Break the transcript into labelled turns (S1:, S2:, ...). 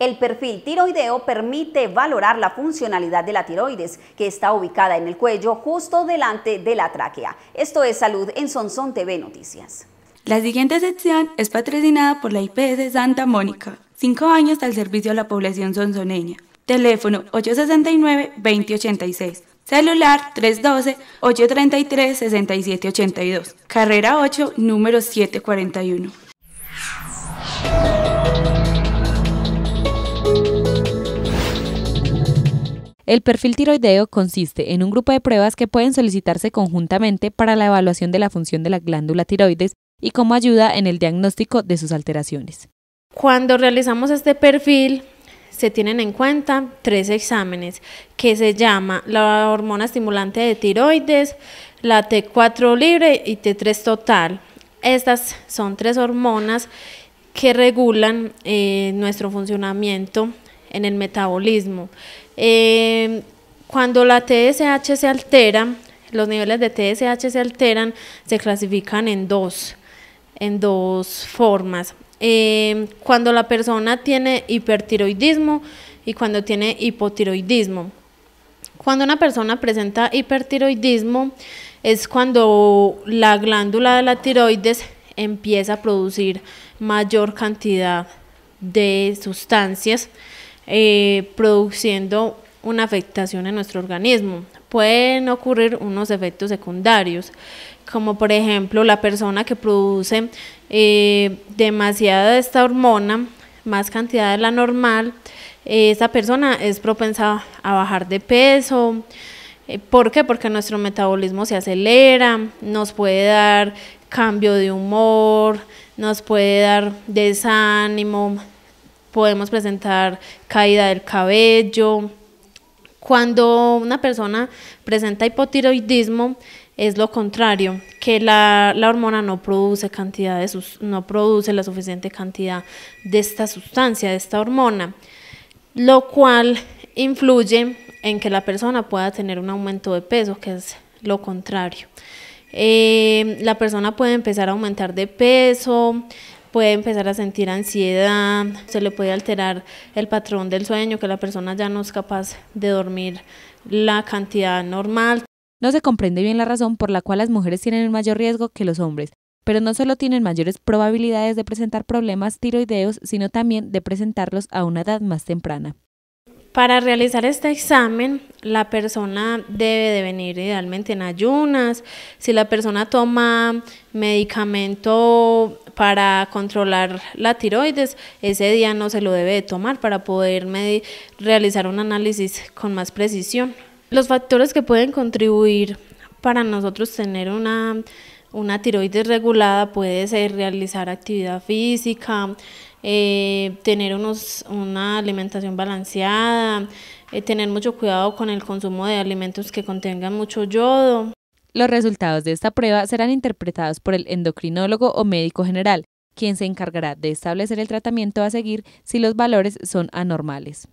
S1: El perfil tiroideo permite valorar la funcionalidad de la tiroides, que está ubicada en el cuello justo delante de la tráquea. Esto es Salud en Sonson TV Noticias. La siguiente sección es patrocinada por la IPS Santa Mónica, cinco años al servicio de la población sonzoneña. Teléfono 869-2086. Celular 312-833-6782. Carrera 8, número 741. El perfil tiroideo
S2: consiste en un grupo de pruebas que pueden solicitarse conjuntamente para la evaluación de la función de la glándula tiroides y como ayuda en el diagnóstico de sus alteraciones.
S3: Cuando realizamos este perfil, se tienen en cuenta tres exámenes que se llama la hormona estimulante de tiroides, la T4 libre y T3 total. Estas son tres hormonas que regulan eh, nuestro funcionamiento en el metabolismo. Em, cuando la TSH se altera, los niveles de TSH se alteran, se clasifican en dos, en dos formas. Em, cuando la persona tiene hipertiroidismo y cuando tiene hipotiroidismo. Cuando una persona presenta hipertiroidismo es cuando la glándula de la tiroides empieza a producir mayor cantidad de sustancias eh, produciendo una afectación en nuestro organismo. Pueden ocurrir unos efectos secundarios, como por ejemplo la persona que produce eh, demasiada de esta hormona, más cantidad de la normal, eh, esa persona es propensa a bajar de peso. ¿Por qué? Porque nuestro metabolismo se acelera, nos puede dar cambio de humor, nos puede dar desánimo, podemos presentar caída del cabello. Cuando una persona presenta hipotiroidismo, es lo contrario, que la, hormona no produce, cantidad no produce la suficiente cantidad de esta sustancia, de esta hormona, lo cual influye en que la persona pueda tener un aumento de peso, que es lo contrario. Eh, la persona puede empezar a aumentar de peso, puede empezar a sentir ansiedad, se le puede alterar el patrón del sueño, que la persona ya no es capaz de dormir la cantidad normal.
S2: No se comprende bien la razón por la cual las mujeres tienen el mayor riesgo que los hombres, pero no solo tienen mayores probabilidades de presentar problemas tiroideos, sino también de presentarlos a una edad más temprana.
S3: Para realizar este examen, la persona debe de venir idealmente en ayunas. Si la persona toma medicamento para controlar la tiroides, ese día no se lo debe tomar para poder realizar un análisis con más precisión. Los factores que pueden contribuir para nosotros tener una una tiroides regulada puede ser realizar actividad física, eh, tener una alimentación balanceada, eh, tener mucho cuidado con el consumo de alimentos que contengan mucho yodo. Los resultados de esta prueba serán interpretados por el
S2: endocrinólogo o médico general, quien se encargará de establecer el tratamiento a seguir si los valores son anormales.